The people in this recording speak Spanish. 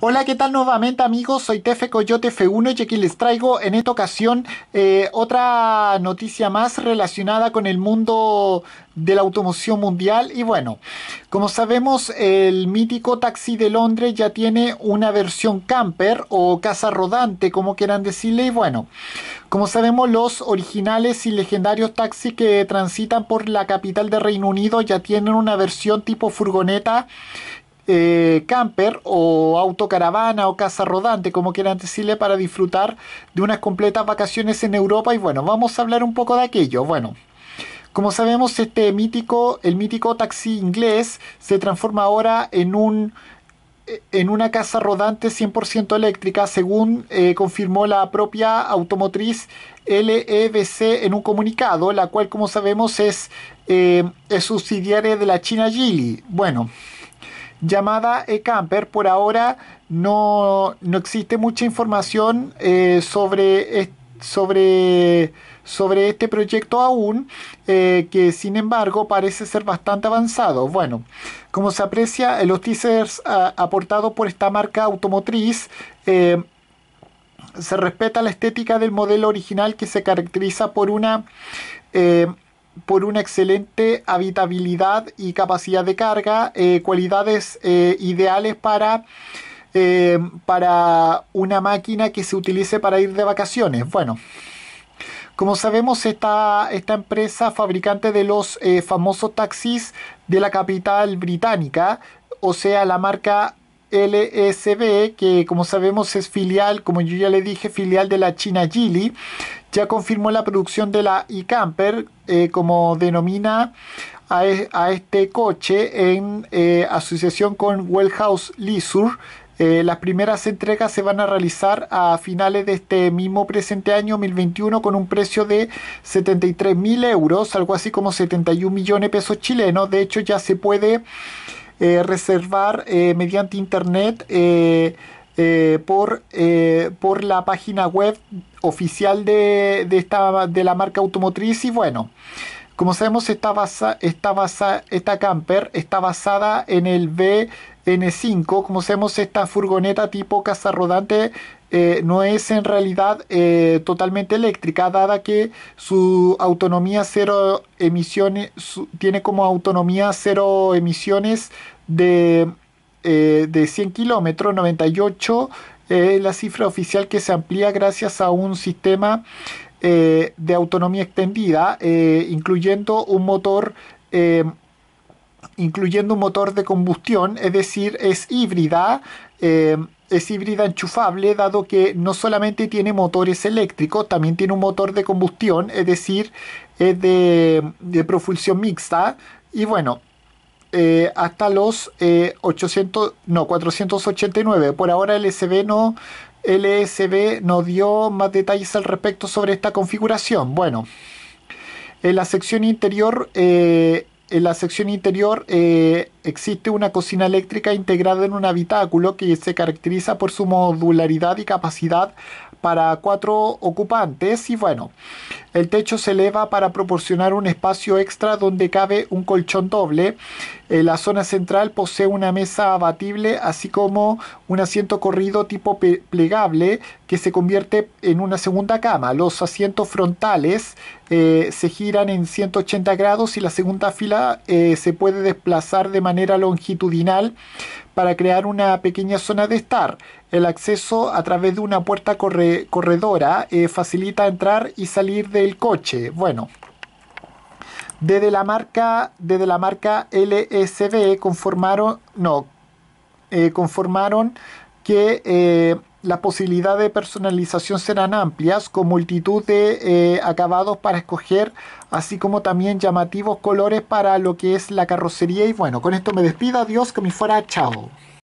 Hola, ¿qué tal nuevamente amigos? Soy Tefe Coyote F1 y aquí les traigo en esta ocasión eh, otra noticia más relacionada con el mundo de la automoción mundial. Y bueno, como sabemos, el mítico taxi de Londres ya tiene una versión camper o casa rodante, como quieran decirle. Y bueno, como sabemos, los originales y legendarios taxis que transitan por la capital de Reino Unido ya tienen una versión tipo furgoneta eh, camper o autocaravana o casa rodante, como quieran decirle, para disfrutar de unas completas vacaciones en Europa. Y bueno, vamos a hablar un poco de aquello. Bueno, como sabemos, este mítico, el mítico taxi inglés se transforma ahora en un en una casa rodante 100% eléctrica, según eh, confirmó la propia automotriz LEBC en un comunicado, la cual, como sabemos, es, eh, es subsidiaria de la China Geely. Bueno, llamada eCamper. Por ahora no, existe mucha información eh, sobre este sobre, sobre este proyecto aún, eh, que sin embargo parece ser bastante avanzado. Bueno, como se aprecia, los teasers aportados por esta marca automotriz eh, se respeta la estética del modelo original que se caracteriza por una por una excelente habitabilidad y capacidad de carga, eh, cualidades eh, ideales para, eh, para una máquina que se utilice para ir de vacaciones. Bueno, como sabemos, esta, esta empresa fabricante de los famosos taxis de la capital británica, o sea, la marca LSB, que como sabemos es filial, como yo ya le dije, filial de la China Geely, ya confirmó la producción de la e-camper, eh, como denomina e, a, este coche, en eh, asociación con Wellhouse Leisure. Eh, las primeras entregas se van a realizar a finales de este mismo presente año 2021 con un precio de 73 mil euros, algo así como 71 millones de pesos chilenos. De hecho, ya se puede eh, reservar eh, mediante internet eh, por, por la página web oficial de, esta, de la marca automotriz y bueno. Como sabemos, esta, basa, esta, basa, esta camper está basada en el B N5, como sabemos, esta furgoneta tipo casa rodante eh, no es en realidad eh, totalmente eléctrica, dada que su autonomía cero emisiones, tiene como autonomía cero emisiones de, eh, de 100 kilómetros, 98 es la cifra oficial que se amplía gracias a un sistema de autonomía extendida, incluyendo un motor incluyendo un motor de combustión, es decir, es híbrida. Eh, es híbrida enchufable, dado que no solamente tiene motores eléctricos, también tiene un motor de combustión, es decir, es de, de propulsión mixta. Y bueno, eh, hasta los 800, eh, no, 489. Por ahora el SB no, LSB e nos dio más detalles al respecto sobre esta configuración. Bueno, en la sección interior en la sección interior eh, existe una cocina eléctrica integrada en un habitáculo que se caracteriza por su modularidad y capacidad para cuatro ocupantes y bueno, el techo se eleva para proporcionar un espacio extra donde cabe un colchón doble. Eh, la zona central posee una mesa abatible así como un asiento corrido tipo plegable que se convierte en una segunda cama. Los asientos frontales eh, se giran en 180 grados y la segunda fila eh, se puede desplazar de manera longitudinal para crear una pequeña zona de estar. El acceso a través de una puerta corredora eh, facilita entrar y salir del coche. Bueno, desde la marca, desde la marca LSB conformaron, no, conformaron que las posibilidades de personalización serán amplias, con multitud de eh, acabados para escoger, así como también llamativos colores para lo que es la carrocería. Y bueno, con esto me despido, adiós, que me fuera, chao.